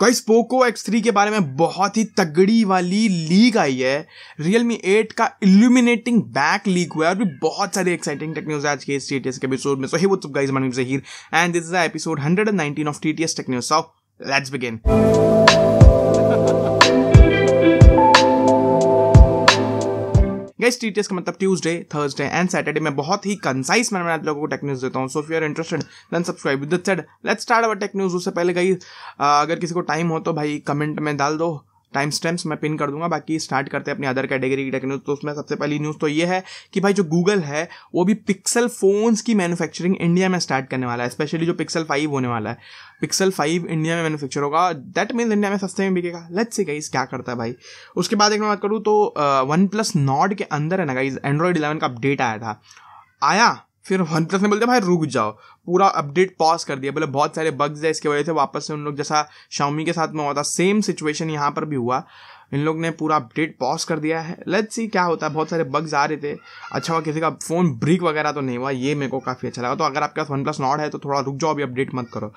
guys Poco X3 के बारे में बहुत ही तगड़ी वाली लीक आई है Realme 8 का इल्यूमिनेटिंग बैक लीक हुआ है और भी बहुत सारी एक्साइटिंग टेक न्यूज आज के इस TTS के एपिसोड में so hi guys my name is Zaheer and this is episode 119 of TTS tech news so let's begin guest details का मतलब ट्यूजडे थर्सडे एंड सैटरडे में बहुत ही कंसाइस मैंने आप लोगों को टेक न्यूज देता हूँ so you are interested then subscribe with that said let's start our tech news उससे पहले गई अगर किसी को टाइम हो तो भाई कमेंट में डाल दो टाइम स्टैम्प्स मैं पिन कर दूंगा बाकी स्टार्ट करते हैं अपनी अदर कैटेगरी की टेक न्यूज़ तो उसमें सबसे पहली न्यूज़ तो ये है कि भाई जो गूगल है वो भी पिक्सल फ़ोन्स की मैन्युफैक्चरिंग इंडिया में स्टार्ट करने वाला है स्पेशली जो पिक्सल फाइव होने वाला है पिक्सल फाइव इंडिया में मैनुफैक्चर होगा दैट मीन्स इंडिया में सस्ते में बिकेगा लेट्स से गाइज क्या करता है भाई उसके बाद एक मैं बात करूँ तो वन प्लस नॉट के अंदर है ना गाइज एंड्रॉयड इलेवन का अपडेट आया था आया फिर वन प्लस ने बोलते भाई रुक जाओ पूरा अपडेट पॉज कर दिया बोले बहुत सारे बग्स है इसके वजह से वापस से उन लोग जैसा शाउमी के साथ में हुआ था सेम सिचुएशन यहाँ पर भी हुआ इन लोग ने पूरा अपडेट पॉज कर दिया है लेट्स सी क्या होता है बहुत सारे बग्स आ रहे थे अच्छा हुआ किसी का फ़ोन ब्रिक वगैरह तो नहीं हुआ ये मेरे को काफ़ी अच्छा लगा तो अगर आपके पास वन प्लस नॉट है तो थोड़ा रुक जाओ अभी अपडेट मत करो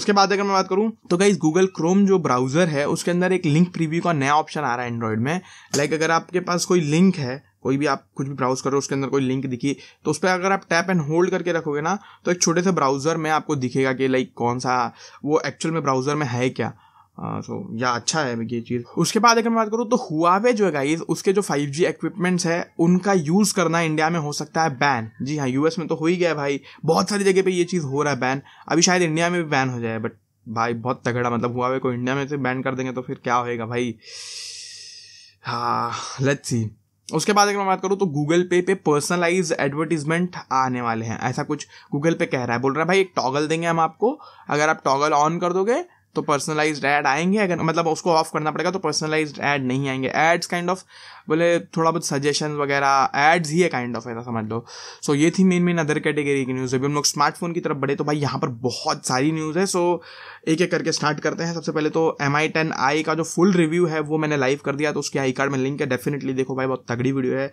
उसके बाद अगर मैं बात करूँ तो गाइज गूगल क्रोम जो ब्राउज़र है उसके अंदर एक लिंक प्रीव्यू का नया ऑप्शन आ रहा है एंड्रॉयड में लाइक अगर आपके पास कोई लिंक है कोई भी आप कुछ भी ब्राउज करो उसके अंदर कोई लिंक दिखी तो उस पर अगर आप टैप एंड होल्ड करके रखोगे ना तो एक छोटे से ब्राउज़र में आपको दिखेगा कि लाइक कौन सा वो एक्चुअल में ब्राउज़र में है क्या सो so, या अच्छा है ये चीज़ उसके बाद अगर मैं बात करूँ तो हुआवे जो है गाइज उसके जो 5G इक्विपमेंट्स है उनका यूज़ करना इंडिया में हो सकता है बैन जी हाँ यूएस में तो हो ही गया भाई बहुत सारी जगह पे ये चीज़ हो रहा है बैन अभी शायद इंडिया में भी बैन हो जाए बट भाई बहुत तगड़ा मतलब हुआवे को इंडिया में से बैन कर देंगे तो फिर क्या होएगा भाई हाँ लेट्स सी उसके बाद अगर मैं बात करूँ तो गूगल पे पे पर्सनलाइज एडवर्टीजमेंट आने वाले हैं ऐसा कुछ गूगल पे कह रहा है बोल रहा है भाई एक टॉगल देंगे हम आपको अगर आप टॉगल ऑन कर दोगे तो पर्सनलाइज्ड ऐड आएंगे अगर मतलब उसको ऑफ करना पड़ेगा तो पर्सनलाइज्ड ऐड नहीं आएंगे एड्स काइंड ऑफ बोले थोड़ा बहुत सजेशन वगैरह एड्स ही है काइंड ऑफ ऐसा समझ लो सो so, ये थी मेन मेन अदर कैटेगरी की न्यूज़ अभी हम लोग स्मार्टफोन की तरफ बढ़े तो भाई यहाँ पर बहुत सारी न्यूज़ है सो so, एक एक करके स्टार्ट करते हैं सबसे पहले तो एम आई टेन आई का जो फुल रिव्यू है वो मैंने लाइव कर दिया तो उसके आई कार्ड में लिंक है डेफिनेटली देखो भाई बहुत तगड़ी वीडियो है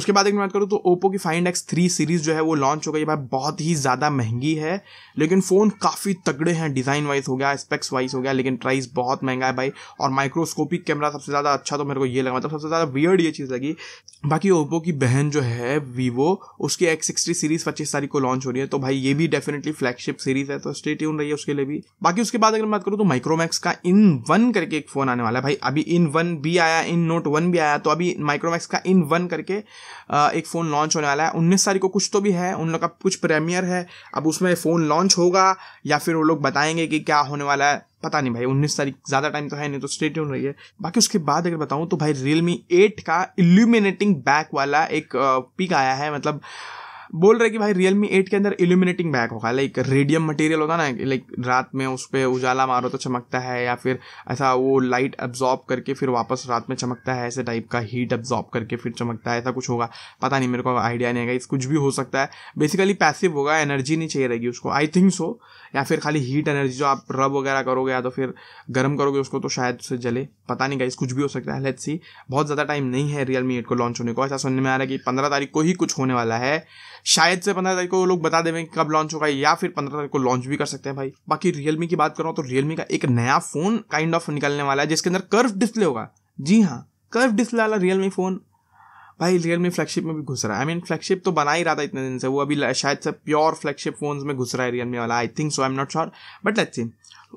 उसके बाद एक बात करूँ तो ओप्पो की फाइंड एक्स थ्री सीरीज़ जो है वो लॉन्च हो गई भाई बहुत ही ज़्यादा महंगी है लेकिन फ़ोन काफ़ी तगड़े हैं डिज़ाइन वाइज हो गया स्पेक्स वाइज प्राइस हो गया लेकिन प्राइस बहुत महंगा है भाई और माइक्रोस्कोपिक कैमरा सबसे ज़्यादा अच्छा तो मेरे को ये लगा मतलब सबसे ज़्यादा वियर्ड ये चीज़ लगी बाकी ओप्पो की बहन जो है वीवो उसकी एक्स सिक्सटी सीरीज पच्चीस तारीख को लॉन्च हो रही है तो भाई ये भी डेफिनेटली फ्लैगशिप सीरीज है तो स्टेट यून रही है उसके लिए भी बाकी उसके बाद अगर मैं बात करूँ तो माइक्रोमैक्स का इन वन करके एक फोन आने वाला है भाई अभी इन वन भी आया इन नोट वन भी आया तो अभी माइक्रोमैक्स का इन वन करके एक फोन लॉन्च होने वाला है उन्नीस तारीख को कुछ तो भी है उन लोग का कुछ प्रीमियर है अब उसमें फोन लॉन्च होगा या फिर वो लोग बताएंगे कि क्या होने वाला है पता नहीं भाई उन्नीस तारीख ज़्यादा टाइम तो है नहीं तो स्टेट ट्यून रही है बाकी उसके बाद अगर बताऊं तो भाई रियलमी एट का इल्यूमिनेटिंग बैक वाला एक पिक आया है मतलब बोल रहे कि भाई रियल मी एट के अंदर इल्यूमिनेटिंग बैक होगा लाइक रेडियम मटेरियल होगा ना लाइक रात में उस पर उजाला मारो तो चमकता है या फिर ऐसा वो लाइट एब्जॉर्ब करके फिर वापस रात में चमकता है ऐसे टाइप का हीट एब्जॉर्ब करके फिर चमकता है ऐसा कुछ होगा पता नहीं मेरे को आइडिया नहीं है इस कुछ भी हो सकता है बेसिकली पैसिव होगा एनर्जी नहीं चाहिए रहेगी उसको आई थिंक सो या फिर खाली हीट एनर्जी जो आप रब वगैरह करोगे या तो फिर गर्म करोगे उसको तो शायद उससे जले पता नहीं गाइस कुछ भी हो सकता है लेट्स सी बहुत ज़्यादा टाइम नहीं है रियल मी एट को लॉन्च होने को ऐसा सुनने में आ रहा है कि पंद्रह तारीख को ही कुछ होने वाला है शायद से पंद्रह तारीख को लोग बता देवे कब लॉन्च होगा या फिर पंद्रह तारीख को लॉन्च भी कर सकते हैं भाई बाकी रियलमी की बात करूँ तो रियलमी का एक नया फोन काइंड ऑफ निकलने वाला है जिसके अंदर कर्व डिस्प्ले होगा जी हाँ कर्व डिस्प्ले वाला रियलमी फोन भाई रियलमी फ्लैगशिप में भी घुस रहा है आई मीन फ्लैगशिप तो बना ही रहा था इतने दिन से वो अभी शायद से प्योर फ्लैगशिप फोन में घुस रहा है रियलमी वाला I think so I am not sure but let's see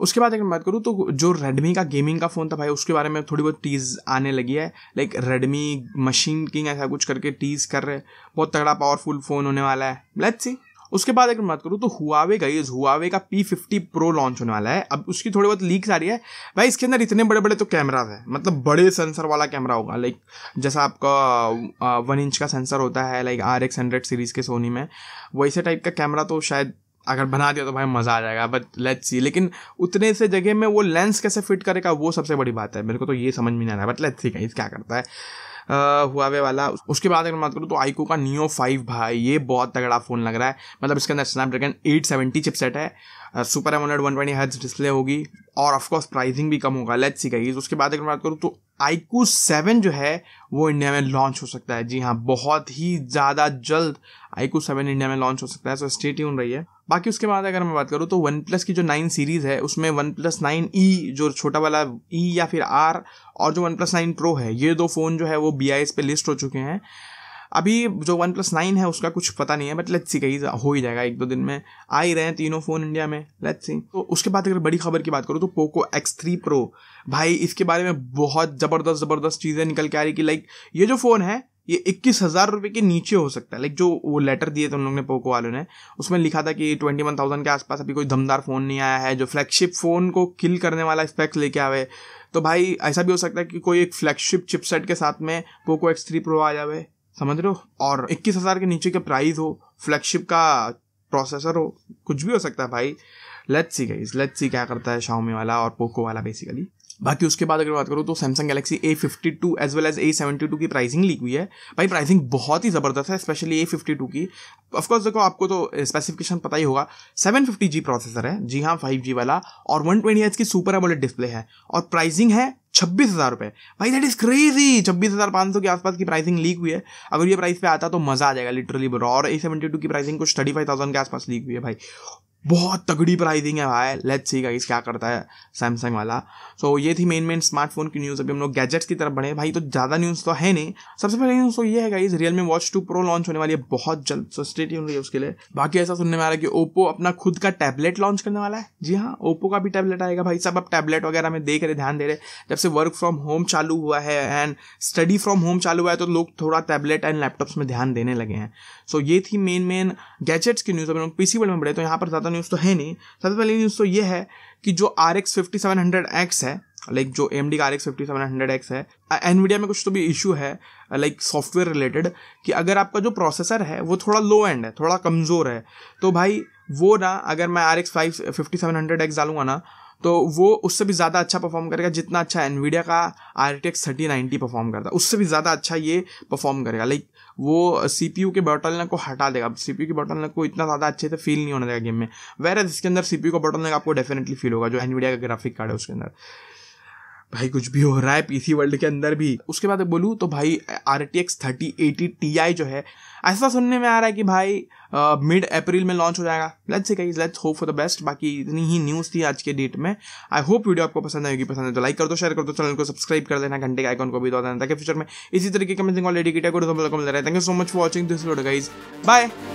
उसके बाद अगर बात करूँ तो जो रेडमी का गेमिंग का फ़ोन था भाई उसके बारे में थोड़ी बहुत टीज़ आने लगी है लाइक रेडमी मशीन किंग ऐसा कुछ करके टीज़ कर रहे बहुत तगड़ा पावरफुल फ़ोन होने वाला है लेट्स सी उसके बाद अगर बात करूँ तो हुआवे का हुआवे का पी फिफ्टी प्रो लॉन्च होने वाला है अब उसकी थोड़ी बहुत लीक्स आ रही है भाई इसके अंदर इतने बड़े बड़े तो कैमराज हैं मतलब बड़े सेंसर वाला कैमरा होगा लाइक जैसा आपका वन इंच का सेंसर होता है like R X hundred series के सोनी में वैसे टाइप का कैमरा तो शायद अगर बना दिया तो भाई मज़ा आ जाएगा बट लेट्स सी लेकिन उतने से जगह में वो लेंस कैसे फिट करेगा वो सबसे बड़ी बात है मेरे को तो ये समझ में नहीं आ रहा है बट लेट्स सी कहीं क्या करता है हुआवे वाला उसके बाद अगर बात करूँ तो आईको का नियो फाइव भाई ये बहुत तगड़ा फ़ोन लग रहा है मतलब इसके अंदर स्नैपड्रैगन एट सेवेंटी चिपसेट है super AMOLED one twenty hertz display होगी और ऑफकोर्स प्राइसिंग भी कम होगा लेट्स सी गाइस उसके बाद अगर मैं बात करूँ तो आईकू सेवन जो है वो इंडिया में लॉन्च हो सकता है जी हाँ बहुत ही ज़्यादा जल्द आईकू सेवन इंडिया में लॉन्च हो सकता है सो स्टे ट्यून रही है बाकी उसके बाद अगर मैं बात करूँ तो वन प्लस की जो नाइन सीरीज़ है उसमें वन प्लस नाइन ई जो छोटा वाला ई e या फिर आर और जो वन प्लस नाइन प्रो है ये दो फ़ोन जो है वो बी आई एस पे लिस्ट हो चुके हैं अभी जो वन प्लस नाइन है उसका कुछ पता नहीं है बट लेट्स सी कहीं हो ही जाएगा एक दो दिन में आ ही रहे हैं तीनों फ़ोन इंडिया में लेट्स सी तो उसके बाद अगर बड़ी खबर की बात करूँ तो पोको एक्स थ्री प्रो भाई इसके बारे में बहुत ज़बरदस्त ज़बरदस्त चीज़ें निकल के आ रही कि लाइक ये जो फ़ोन है ये इक्कीस हज़ार रुपये के नीचे हो सकता है लाइक जो वो लेटर दिए थे उन लोगों ने पोको वालों ने उसमें लिखा था कि ट्वेंटी वन थाउजेंड के आसपास अभी कोई दमदार फ़ोन नहीं आया है जो फ्लैगशिप फ़ोन को किल करने वाला स्पेक्स लेके आवे तो भाई ऐसा भी हो सकता है कि कोई एक फ्लैगशिप चिपसेट के साथ में पोको एक्स थ्री प्रो आ जाए समझ रहे हो और इक्कीस हजार के नीचे के प्राइस हो फ्लैगशिप का प्रोसेसर हो कुछ भी हो सकता है भाई let's see guys let's see क्या करता है शाओमी वाला और पोको वाला बेसिकली बाकी उसके बाद अगर बात करूँ तो Samsung Galaxy A fifty two as well as A seventy two की प्राइसिंग लीक हुई है भाई प्राइसिंग बहुत ही ज़बरदस्त है स्पेशली ए फिफ्टी टू की ऑफकोर्स देखो आपको तो स्पेसिफिकेशन पता ही होगा सेवन फिफ्टी जी प्रोसेसर है जी हाँ फाइव जी वाला और वन ट्वेंटी एच की सुपर एमोलेड डिस्प्ले है और प्राइसिंग है छब्बीस हज़ार रुपये भाई दैट इज़ क्रेजी छब्बीस हज़ार पाँच सौ के आसपास की प्राइसिंग लीक हुई है अगर ये प्राइस पे आता तो मज़ा आ जाएगा लिटरली बोलो और ए सेवेंटी टू की प्राइसिंग कुछ थर्टी फाइव थाउजेंड के आसपास लीक हुई है भाई बहुत तगड़ी प्राइसिंग है भाई लेट्स सी गाइस क्या करता है सैमसंग वाला सो so, ये थी मेन मेन स्मार्टफोन की न्यूज़ अभी हम लोग गैजेट्स की तरफ बढ़े भाई तो ज़्यादा न्यूज़ तो है नहीं सबसे पहले न्यूज़ तो ये है guys Realme watch two pro launch होने वाली है बहुत जल्द सो स्टेट हो रही है उसके लिए बाकी ऐसा सुनने में आ रहा है कि ओप्पो अपना खुद का टैबलेट लॉन्च करने वाला है जी हाँ ओप्पो का भी टैबलेट आएगा भाई सब अब टैबलेट वगैरह में देख रहे ध्यान दे रहे जब से वर्क फ्रॉम होम चालू हुआ है एंड स्टडी फ्रॉम होम चालू हुआ है तो लोग थोड़ा टैबलेट एंड लैपटॉप्स में ध्यान देने लगे हैं सो ये थी मेन मेन गैजेट्स की न्यूज़ अभी लोग पीसी वर्ल्ड में बढ़े तो यहाँ पर ज़्यादा न्यूज़ तो है नहीं सबसे पहली न्यूज़ तो ये है कि जो R X fifty seven hundred X है लाइक जो एम डी का R X fifty seven hundred X है एनवीडिया में कुछ तो भी इशू है लाइक सॉफ्टवेयर रिलेटेड कि अगर आपका जो प्रोसेसर है वो थोड़ा लो एंड है थोड़ा कमज़ोर है तो भाई वो ना अगर मैं R X five fifty seven hundred X डालूंगा ना तो वो उससे भी ज़्यादा अच्छा परफॉर्म करेगा जितना अच्छा एनवीडिया का R T X thirty ninety perform करता है उससे भी ज़्यादा अच्छा ये परफॉर्म करेगा लाइक वो सी के बॉटल को हटा देगा सी की बॉटल को इतना ज़्यादा अच्छे से फील नहीं होने देगा गेम में वेर इसके अंदर सी का बॉटल आपको डेफिनेटली फील होगा जो एनवीडिया का ग्राफिक कार्ड है उसके अंदर भाई कुछ भी हो रहा है पीसी वर्ल्ड के अंदर भी उसके बाद बोलूँ तो भाई R T X thirty eighty T I जो है ऐसा सुनने में आ रहा है कि भाई मिड अप्रैल में लॉन्च हो जाएगा let's see guys let's hope for the best बाकी इतनी ही न्यूज़ थी आज के डेट में आई होप वीडियो आपको पसंद आएगी पसंद है तो लाइक कर दो शेयर कर दो चैनल को सब्सक्राइब कर देना घंटे के आइकॉन को भी दो देना ताकि फ्यूचर में इसी तरीके का मिल जाएगा डेडिकेटेड रहा है thank you so much for watching this video guys bye